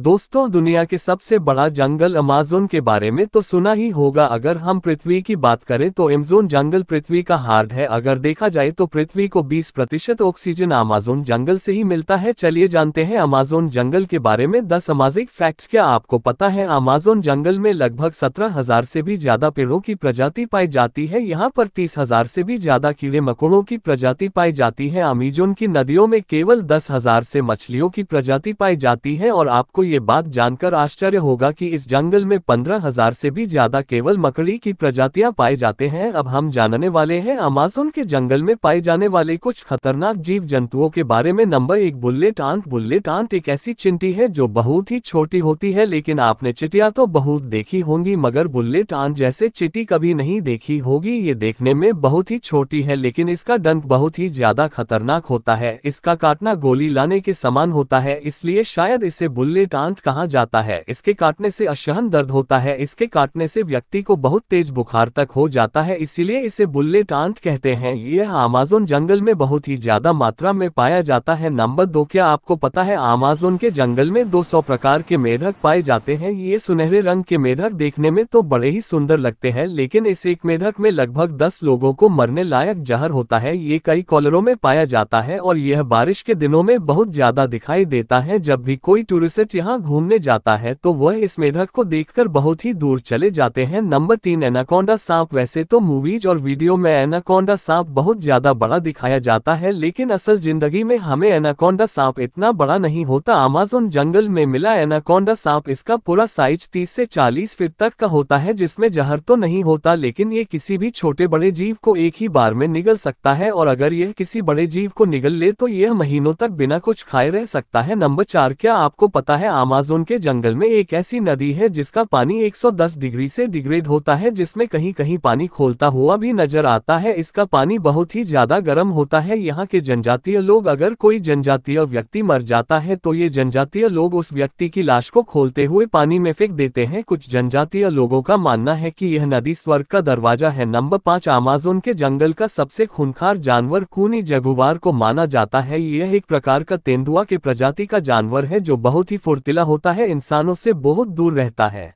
दोस्तों दुनिया के सबसे बड़ा जंगल अमेजोन के बारे में तो सुना ही होगा अगर हम पृथ्वी की बात करें तो एमजोन जंगल पृथ्वी का हार्ड है अगर देखा जाए तो पृथ्वी को 20 प्रतिशत ऑक्सीजन अमेजोन जंगल से ही मिलता है चलिए जानते हैं अमेजोन जंगल के बारे में 10 अमाजिक फैक्ट्स क्या आपको पता है अमेजोन जंगल में लगभग सत्रह हजार से भी ज्यादा पेड़ों की प्रजाति पाई जाती है यहाँ पर तीस हजार से भी ज्यादा कीड़े मकोड़ों की प्रजाति पाई जाती है अमेजोन की नदियों में केवल दस हजार से मछलियों की प्रजाति पाई जाती है और आपको ये बात जानकर आश्चर्य होगा कि इस जंगल में पंद्रह हजार से भी ज्यादा केवल मकड़ी की प्रजातियां पाए जाते हैं अब हम जानने वाले हैं अमेजोन के जंगल में पाए जाने वाले कुछ खतरनाक जीव जंतुओं के बारे में नंबर एक बुल्लेट आंट बुल्लेट आंट एक ऐसी चिंटी है जो बहुत ही छोटी होती है लेकिन आपने चिटिया तो बहुत देखी होंगी मगर बुल्लेट आंट जैसे चिटी कभी नहीं देखी होगी ये देखने में बहुत ही छोटी है लेकिन इसका डंक बहुत ही ज्यादा खतरनाक होता है इसका काटना गोली लाने के समान होता है इसलिए शायद इसे बुल्लेट कांट कहा जाता है इसके काटने से असहन दर्द होता है इसके काटने से व्यक्ति को बहुत तेज बुखार तक हो जाता है इसीलिए इसे बुल्ले आंट कहते हैं यह अमेजोन जंगल में बहुत ही ज्यादा मात्रा में पाया जाता है नंबर दो क्या आपको पता है अमेजोन के जंगल में 200 प्रकार के मेढक पाए जाते हैं ये सुनहरे रंग के मेढक देखने में तो बड़े ही सुंदर लगते हैं लेकिन इस एक मेढक में लगभग दस लोगों को मरने लायक जहर होता है ये कई कॉलरों में पाया जाता है और यह बारिश के दिनों में बहुत ज्यादा दिखाई देता है जब भी कोई टूरिस्ट यहाँ घूमने जाता है तो वह इस मेढक को देखकर बहुत ही दूर चले जाते हैं नंबर तीन एनाकोंडा सांप वैसे तो मूवीज और वीडियो में एनाकोंडा सांप बहुत ज्यादा बड़ा दिखाया जाता है लेकिन असल जिंदगी में हमें एनाकोंडा सांप इतना बड़ा नहीं होता अमेजोन जंगल में मिला एनाकोंडा सांप इसका पूरा साइज तीस से चालीस फीट तक का होता है जिसमें जहर तो नहीं होता लेकिन ये किसी भी छोटे बड़े जीव को एक ही बार में निगल सकता है और अगर यह किसी बड़े जीव को निगल ले तो यह महीनों तक बिना कुछ खाए रह सकता है नंबर चार क्या आपको पता है अमेजोन के जंगल में एक ऐसी नदी है जिसका पानी 110 डिग्री से डिग्रेड होता है जिसमें कहीं कहीं पानी खोलता हुआ भी नजर आता है इसका पानी बहुत ही ज्यादा गर्म होता है यहाँ के जनजातीय लोग अगर कोई जनजातीय व्यक्ति मर जाता है तो ये जनजातीय लोग उस व्यक्ति की लाश को खोलते हुए पानी में फेंक देते हैं कुछ जनजातीय लोगों का मानना है की यह नदी स्वर्ग का दरवाजा है नंबर पाँच अमेजोन के जंगल का सबसे खूनखार जानवर खूनी जगुवार को माना जाता है यह एक प्रकार का तेंदुआ के प्रजाति का जानवर है जो बहुत ही फुर्त फुर्तिला होता है इंसानों से बहुत दूर रहता है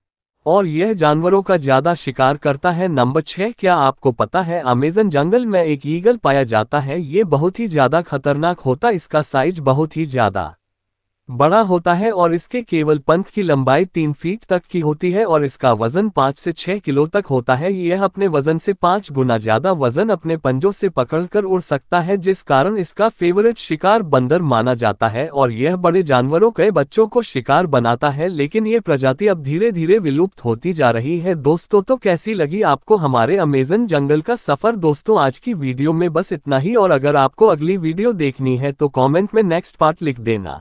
और यह जानवरों का ज्यादा शिकार करता है नंबर छह क्या आपको पता है अमेजन जंगल में एक ईगल पाया जाता है ये बहुत ही ज्यादा खतरनाक होता इसका साइज बहुत ही ज्यादा बड़ा होता है और इसके केवल पंख की लंबाई तीन फीट तक की होती है और इसका वजन पाँच से छह किलो तक होता है यह अपने वजन से पाँच गुना ज्यादा वजन अपने पंजों से पकड़कर उड़ सकता है जिस कारण इसका फेवरेट शिकार बंदर माना जाता है और यह बड़े जानवरों के बच्चों को शिकार बनाता है लेकिन ये प्रजाति अब धीरे धीरे विलुप्त होती जा रही है दोस्तों तो कैसी लगी आपको हमारे अमेजन जंगल का सफर दोस्तों आज की वीडियो में बस इतना ही और अगर आपको अगली वीडियो देखनी है तो कॉमेंट में नेक्स्ट पार्ट लिख देना